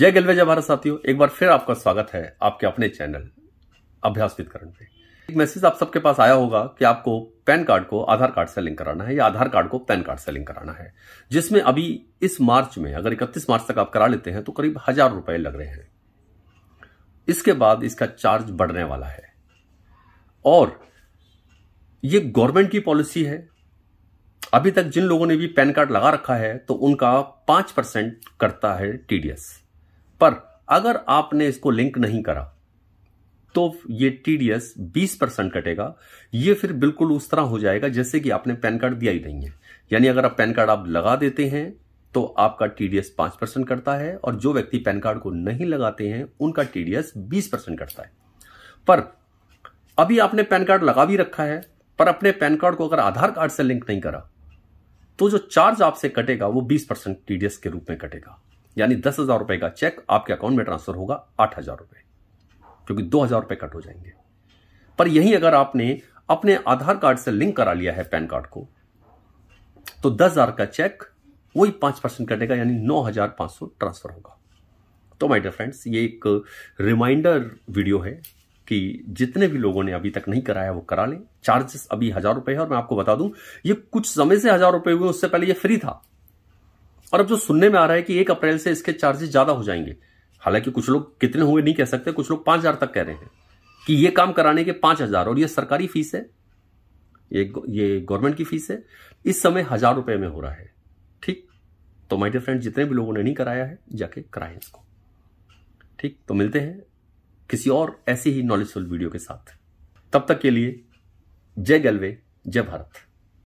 जय गलवे जय भारत साथियों एक बार फिर आपका स्वागत है आपके अपने चैनल अभ्यास विदकरण पे एक मैसेज आप सबके पास आया होगा कि आपको पैन कार्ड को आधार कार्ड से लिंक कराना है या आधार कार्ड को पैन कार्ड से लिंक कराना है जिसमें अभी इस मार्च में अगर इकतीस मार्च तक आप करा लेते हैं तो करीब हजार रुपए लग रहे हैं इसके बाद इसका चार्ज बढ़ने वाला है और ये गवर्नमेंट की पॉलिसी है अभी तक जिन लोगों ने भी पैन कार्ड लगा रखा है तो उनका पांच परसेंट करता है टीडीएस पर अगर आपने इसको लिंक नहीं करा तो ये टीडीएस 20 परसेंट कटेगा ये फिर बिल्कुल उस तरह हो जाएगा जैसे कि आपने पैन कार्ड दिया ही नहीं है यानी अगर आप पैन कार्ड आप लगा देते हैं तो आपका टीडीएस 5 परसेंट करता है और जो व्यक्ति पैन कार्ड को नहीं लगाते हैं उनका टीडीएस 20 परसेंट करता है पर अभी आपने पैन कार्ड लगा भी रखा है पर अपने पैन कार्ड को अगर आधार कार्ड से लिंक नहीं करा तो जो चार्ज आपसे कटेगा वो 20 परसेंट टीडीएस के रूप में कटेगा यानी दस हज़ार रुपए का चेक आपके अकाउंट में ट्रांसफ़र होगा आठ हज़ार रुपए क्योंकि दो हज़ार रुपए कट हो जाएंगे पर यही अगर आपने अपने आधार कार्ड से लिंक करा लिया है पैन कार्ड को तो दस हज़ार का चेक वही पांच परसेंट कटेगा यानी नौ हज़ार पांच सौ ट्रांसफ़र होगा तो माय डियर फ्रेंड्स ये एक रिमाइंडर वीडियो है कि जितने भी लोगों ने अभी तक नहीं कराया वो करा लें चार्जेस अभी हज़ार रुपए है और मैं आपको बता दूं ये कुछ समय से हज़ार रुपए हुए उससे पहले ये फ्री था और अब जो सुनने में आ रहा है कि एक अप्रैल से इसके चार्जेस ज्यादा हो जाएंगे हालांकि कुछ लोग कितने होंगे नहीं कह सकते कुछ लोग पांच हजार तक कह रहे हैं कि ये काम कराने के पांच हजार और ये सरकारी फीस है ये ये गवर्नमेंट की फीस है इस समय हजार रुपए में हो रहा है ठीक तो माय डियर फ्रेंड जितने भी लोगों ने नहीं कराया है जाके कराए इसको ठीक तो मिलते हैं किसी और ऐसी ही नॉलेजफुल वीडियो के साथ तब तक के लिए जय गलवे जय भारत